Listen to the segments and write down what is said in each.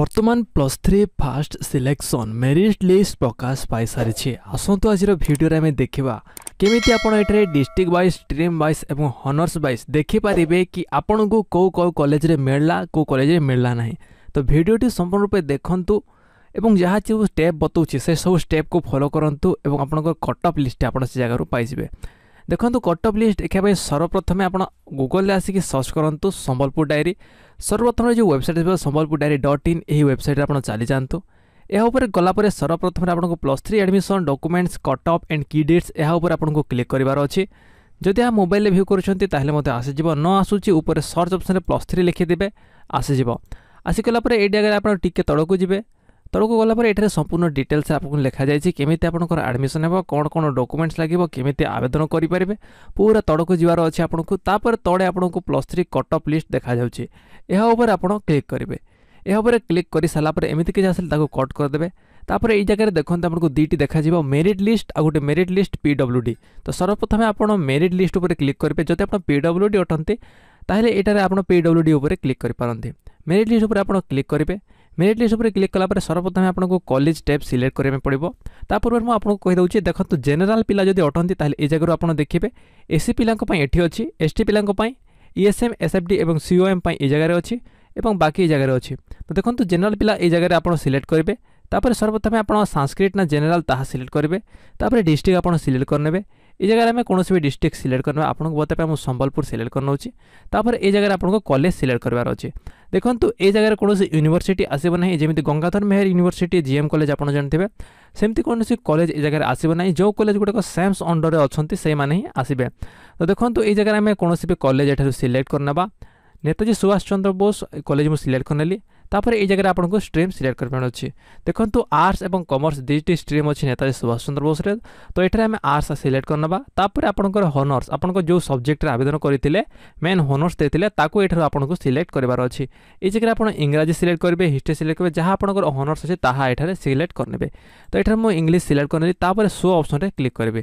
বর্তমান plus three first selection merit list প্রকাশ পাইসারিছে আসন্তু আজির ভিডিওরে আমি দেখিবা কেমিতি আপন এঠারে ডিস্ট্রিক্ট ওয়াইজ স্ট্রিম ওয়াইজ এবং হনর্স ওয়াইজ দেখি দেখিপারিবে কি আপনার কেউ কেউ কলেজে মেলা কেউ কলেজে মেলা না তো ভিডিওটি সম্পূর্ণ রূপে দেখন্তু এবং যা যে স্টেপ বতাউছি সেই সব স্টেপ স্টেপকে ফলো করতু এবং আপনার কট অফ লিষ্টে আপনার সে জায়গার পাইবে ଦେଖନ୍ତୁ କଟଅଫ୍ ଲିଷ୍ଟ ଦେଖିବା ପାଇଁ ସର୍ବପ୍ରଥମେ ଆପଣ ଗୁଗଲରେ ଆସିକି ସର୍ଚ୍ଚ କରନ୍ତୁ ସମ୍ବଲପୁର ଡାଏରୀ ସର୍ବପ୍ରଥମେ ଯେଉଁ ୱେବସାଇଟ୍ ଥିବ ସମ୍ବଲପୁର ଡାଏରୀ ଡଟ୍ ଇନ୍ ଏହି ୱେବସାଇଟ୍ରେ ଆପଣ ଚାଲିଯାଆନ୍ତୁ ଏହା ଉପରେ ଗଲାପରେ ପରେ ସର୍ବପ୍ରଥମେ ଆପଣଙ୍କୁ plus three admission documents cutoff and key dates ଏହା ଉପରେ ଆପଣଙ୍କୁ କ୍ଲିକ୍ କରିବାର ଅଛି ଯଦି ଏହା ମୋବାଇଲ୍ରେ ଭ୍ୟୁ କରୁଛନ୍ତି ତାହେଲେ ମଧ୍ୟ ଆସିଯିବ ନ ଆସୁଛି ଉପରେ ସର୍ଚ୍ଚ ଅପସନ୍ରେ ପ୍ଲସ୍ ଥ୍ରୀ ଲେଖିଦେବେ ଆସିଯିବ ଆସିଗଲା ପରେ ଏଇ ଜାଗାରେ ଆପଣ ଟିକିଏ ତଳକୁ ଯିବେ ତଳକୁ ଗଲାପରେ ଏଠାରେ ସମ୍ପୂର୍ଣ୍ଣ ଡିଟେଲ୍ସ ଆପଣଙ୍କୁ ଲେଖାଯାଇଛି କେମିତି ଆପଣଙ୍କର ଆଡ଼ମିସନ୍ ହେବ କ'ଣ କ'ଣ ଡକୁମେଣ୍ଟସ୍ ଲାଗିବ କେମିତି ଆବେଦନ କରିପାରିବେ ପୁରା ତଳକୁ ଯିବାର ଅଛି ଆପଣଙ୍କୁ ତାପରେ ତଳେ ଆପଣଙ୍କୁ plus three cut off list ଦେଖାଯାଉଛି ଏହା ଉପରେ ଆପଣ କ୍ଲିକ୍ କରିବେ ଏହା ଉପରେ କ୍ଲିକ୍ କରିସାରିଲା ପରେ ଏମିତି କିଛି ଆସିଲେ ତାକୁ କଟ୍ କରିଦେବେ ତାପରେ ଏଇ ଜାଗାରେ ଦେଖନ୍ତୁ ଆପଣଙ୍କୁ ଦୁଇଟି ଦେଖାଯିବ ମେରିଟ୍ ଲିଷ୍ଟ ଆଉ ଗୋଟେ merit list P W D ତ ସର୍ବପ୍ରଥମେ ଆପଣ ମେରିଟ୍ ଲିଷ୍ଟ ଉପରେ କ୍ଲିକ୍ କରିବେ ଯଦି ଆପଣ ପି ଡବ୍ଲ୍ୟୁ ଡି ଅଟନ୍ତି ତାହେଲେ ଏଠାରେ ଆପଣ ପି ଡବ୍ଲ୍ୟୁ ଡି ଉପରେ କ୍ଲିକ୍ କରିପାରନ୍ତି ମେରିଟ୍ ଲିଷ୍ଟ ଉପରେ ଆପଣ କ୍ଲିକ୍ କରିବେ মেরিট লিষ্ট উপরে ক্লিক কলাপরে সর্বপ্রথমে আপনার কলেজ টাইপ সিলেক্ট করা পড়ব তা পূর্বে মু আপনার কহিদেছি দেখুন জেনেল পিলা যদি অটান্তি তাহলে এই জায়গার আপনার দেখবে এসি পিলা এটি অছি এসটি পিলা ইএসএম এসএফডি এবং সিওএম এই জায়গায় অছি এবং বাকি এই জায়গায় অছি তো দেখুন জেনেল পিলা এই জায়গায় আপনার সিলেক্ট করবে তাপরে সর্বপ্রথমে আপনার সাংস্ক্রিট না জেনেল তাহা সিলেক্ট করবে তাপরে ডিস্ট্রিক্ট আপনার সিলেক্ট করে নেবে এই জায়গায় আমি কোণী বি ডিস্ট্রিক্ট সিলেক্ট করবা আপনার বলতে আমি সম্বলপুর সিলেক্ট করে নেছি তাপরে এই জায়গায় আপনার কলেজ সিলেক্ট করবার অছে ଦେଖନ୍ତୁ ଏ ଜାଗାରେ କୌଣସି ୟୁନିଭର୍ସିଟି ଆସିବ ନାହିଁ ଯେମିତି Gangadhar Meher university GM college ଆପଣ ଜାଣିଥିବେ ସେମିତି କୌଣସି କଲେଜ ଏ ଜାଗାରେ ଆସିବ ନାହିଁ ଯେଉଁ କଲେଜ ଗୁଡ଼ିକ ସେମ୍ସ ଅଣ୍ଡରରେ ଅଛନ୍ତି ସେଇମାନେ ହିଁ ଆସିବେ ତ ଦେଖନ୍ତୁ ଏଇ ଜାଗାରେ ଆମେ କୌଣସି ବି କଲେଜ ଏଠାରୁ ସିଲେକ୍ଟ କରିନେବା ନେତାଜୀ ସୁଭାଷ ଚନ୍ଦ୍ର ବୋଷ କଲେଜ ମୁଁ ସିଲେକ୍ଟ କରିନେଲି তাপরে এই জায়গায় আপনার স্ট্রিম সিলেক্ট করবার অছি দেখুন আর্টস এবং কমর্স দুইটি স্ট্রিম অছি নেতাজী সুভাষ চন্দ্র বোসরে তো এটার আমি আর্টস সিলেক্ট করে নেবা তাপরে আপনার হনর্স আপনার যে সবজেক্টরে আবেদন করে মেন হনর্স দিয়ে তাকে এঠার আপনার সিলেক্ট করবার অনেক এই জায়গায় আপনার ইংরাজি সিলেক্ট করবে হিস্ট্রি সিলেক্ট করবে যা আপনার হনর্স আছে তাহা এখানে সিলেক্ট করে নেবে তো এটার মু ইংলিশ সিলেক্ট করে নেলি তাপরে সো অপশনরে ক্লিক করবে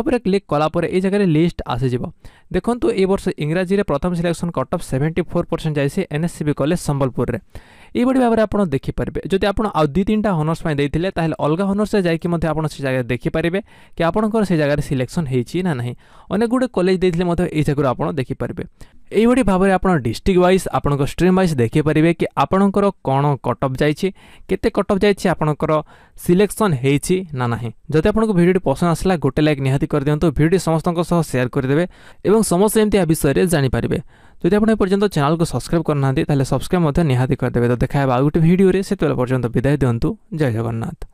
এপরে ক্লিক কলাপরে এই জায়গায় লিষ্ট আসিযোগ দেখুন এই বর্ষ ইংরাজি প্রথম selection cut off seventy four percent যাইছে এনএসসিবি কলেজ সম্বলপুরের ଏଇଭଳି ଭାବରେ ଆପଣ ଦେଖିପାରିବେ ଯଦି ଆପଣ ଆଉ ଦୁଇ ତିନିଟା ହନର୍ସ ପାଇଁ ଦେଇଥିଲେ ତାହେଲେ ଅଲଗା ହନର୍ସରେ ଯାଇକି ମଧ୍ୟ ଆପଣ ସେ ଜାଗାରେ ଦେଖିପାରିବେ କି ଆପଣଙ୍କର ସେ ଜାଗାରେ ସିଲେକ୍ସନ୍ ହେଇଛି ନା ନାହିଁ ଅନେକ ଗୁଡ଼ିଏ କଲେଜ ଦେଇଥିଲେ ମଧ୍ୟ ଏଇ ଜାଗାରୁ ଆପଣ ଦେଖିପାରିବେ এইভাবে ভাবে আপনার ডিস্ট্রিক্ট ওয়াইজ আপনার স্ট্রিম ওয়াইজ দেখে দেখিপারে কি আপনার কোণ অফ যাই কেতে কট অফ যাই আপনার সিলেকশন হয়েছি না না যদি আপনার ভিডিওটি পসন্দ আসলা গোটে লাইক নিহতি করে দিও ভিডিওটি সমস্ত সেয়ার করে দেবে এবং সমস্ত এমনি এ বিষয়ে জাঁপারে যদি আপনার পর্যন্ত চ্যানেলকে সবসক্রাইব করে না তাহলে সবসক্রাইব নিহতি দেবে তো দেখা হবে আগে গোটে ভিডিওরে সেতবে পর্যন্ত বিদায় দিও জয় জগন্নাথ